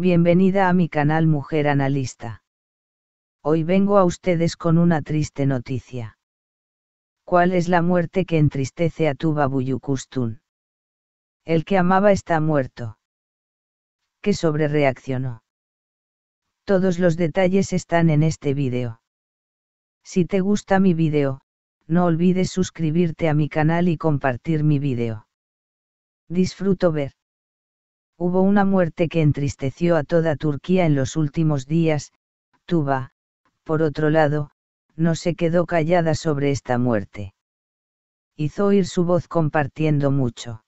Bienvenida a mi canal Mujer Analista. Hoy vengo a ustedes con una triste noticia. ¿Cuál es la muerte que entristece a tu Babuyukustun? El que amaba está muerto. sobre reaccionó? Todos los detalles están en este video. Si te gusta mi video, no olvides suscribirte a mi canal y compartir mi video. Disfruto ver Hubo una muerte que entristeció a toda Turquía en los últimos días, Tuba, por otro lado, no se quedó callada sobre esta muerte. Hizo oír su voz compartiendo mucho.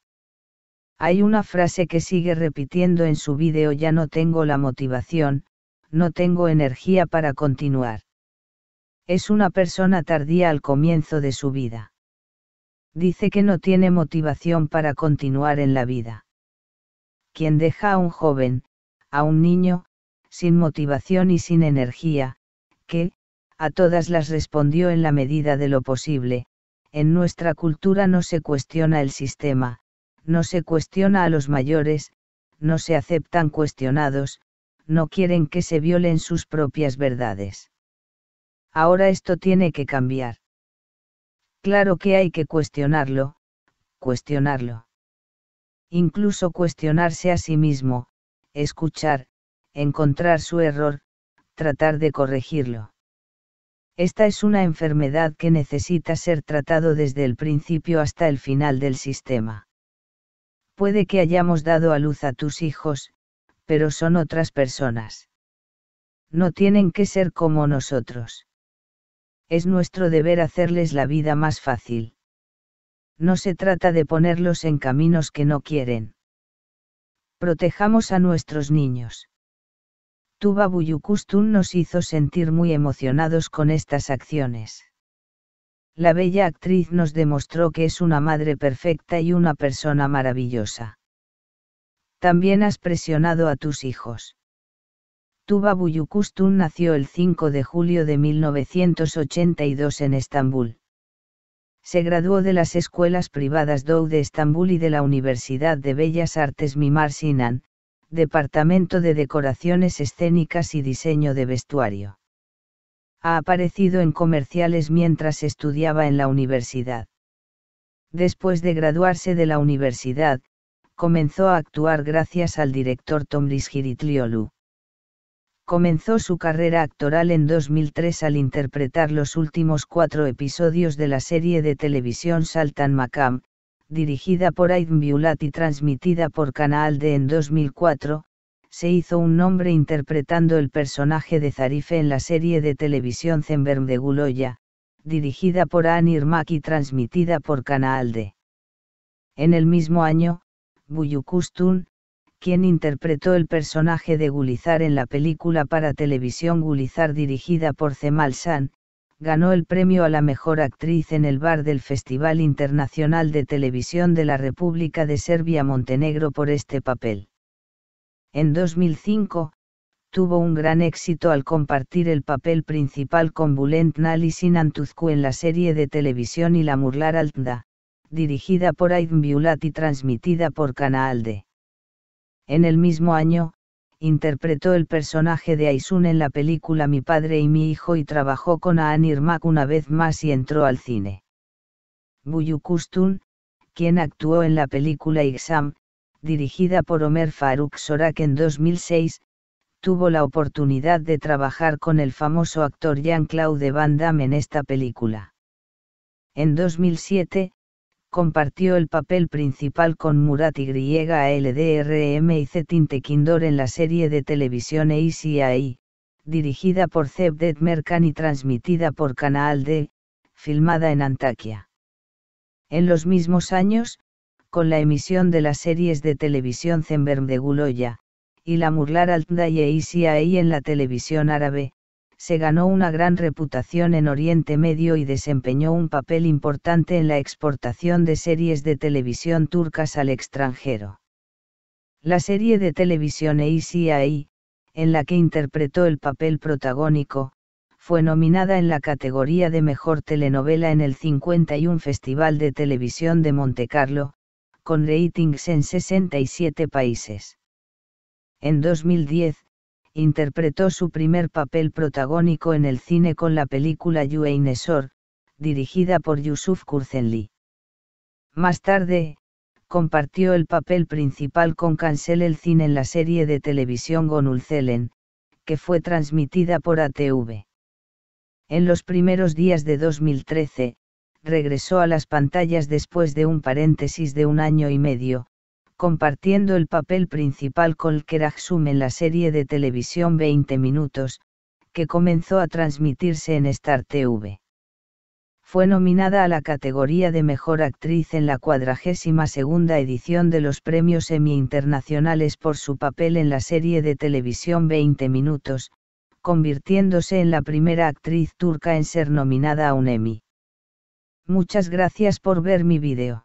Hay una frase que sigue repitiendo en su vídeo ya no tengo la motivación, no tengo energía para continuar. Es una persona tardía al comienzo de su vida. Dice que no tiene motivación para continuar en la vida quien deja a un joven, a un niño, sin motivación y sin energía, que, a todas las respondió en la medida de lo posible, en nuestra cultura no se cuestiona el sistema, no se cuestiona a los mayores, no se aceptan cuestionados, no quieren que se violen sus propias verdades. Ahora esto tiene que cambiar. Claro que hay que cuestionarlo, cuestionarlo incluso cuestionarse a sí mismo, escuchar, encontrar su error, tratar de corregirlo. Esta es una enfermedad que necesita ser tratado desde el principio hasta el final del sistema. Puede que hayamos dado a luz a tus hijos, pero son otras personas. No tienen que ser como nosotros. Es nuestro deber hacerles la vida más fácil no se trata de ponerlos en caminos que no quieren. Protejamos a nuestros niños. Tuva Buyukustun nos hizo sentir muy emocionados con estas acciones. La bella actriz nos demostró que es una madre perfecta y una persona maravillosa. También has presionado a tus hijos. Tuba Buyukustun nació el 5 de julio de 1982 en Estambul se graduó de las escuelas privadas DOU de Estambul y de la Universidad de Bellas Artes Mimar Sinan, Departamento de Decoraciones Escénicas y Diseño de Vestuario. Ha aparecido en comerciales mientras estudiaba en la universidad. Después de graduarse de la universidad, comenzó a actuar gracias al director Tomlis Giritliolu. Comenzó su carrera actoral en 2003 al interpretar los últimos cuatro episodios de la serie de televisión Saltan Macam, dirigida por Aidan Biulat y transmitida por Canal D en 2004, se hizo un nombre interpretando el personaje de Zarife en la serie de televisión Zemberm de Guloya, dirigida por Anir Mak y transmitida por Canal D. En el mismo año, Buyukustun, quien interpretó el personaje de Gulizar en la película para televisión Gulizar dirigida por Cemal San, ganó el premio a la mejor actriz en el bar del Festival Internacional de Televisión de la República de Serbia-Montenegro por este papel. En 2005, tuvo un gran éxito al compartir el papel principal con Bulent Nali Antuzku en la serie de televisión y La Murlar Altda, dirigida por Aydin Biulat y transmitida por Canal D. En el mismo año, interpretó el personaje de Aisun en la película Mi padre y mi hijo y trabajó con Aan Irmak una vez más y entró al cine. Buyukustun, quien actuó en la película Ixam, dirigida por Omer Faruk Sorak en 2006, tuvo la oportunidad de trabajar con el famoso actor Jean-Claude Van Damme en esta película. En 2007, compartió el papel principal con Murat y Griega LDRM y Zetin Kindor en la serie de televisión ACI, dirigida por Zebdet Merkan y transmitida por Canal D, filmada en Antaquia. En los mismos años, con la emisión de las series de televisión Zemberm de Guloya, y la Murlar Altda y ACI en la televisión árabe, se ganó una gran reputación en Oriente Medio y desempeñó un papel importante en la exportación de series de televisión turcas al extranjero. La serie de televisión ACI, en la que interpretó el papel protagónico, fue nominada en la categoría de Mejor Telenovela en el 51 Festival de Televisión de Carlo, con ratings en 67 países. En 2010, interpretó su primer papel protagónico en el cine con la película You dirigida por Yusuf Kurzenli. Más tarde, compartió el papel principal con Cancel el Cine en la serie de televisión Gonulcelen, que fue transmitida por ATV. En los primeros días de 2013, regresó a las pantallas después de un paréntesis de un año y medio, compartiendo el papel principal con Keraksum en la serie de televisión 20 Minutos, que comenzó a transmitirse en Star TV. Fue nominada a la categoría de Mejor Actriz en la 42 edición de los premios Emmy Internacionales por su papel en la serie de televisión 20 Minutos, convirtiéndose en la primera actriz turca en ser nominada a un Emmy. Muchas gracias por ver mi vídeo.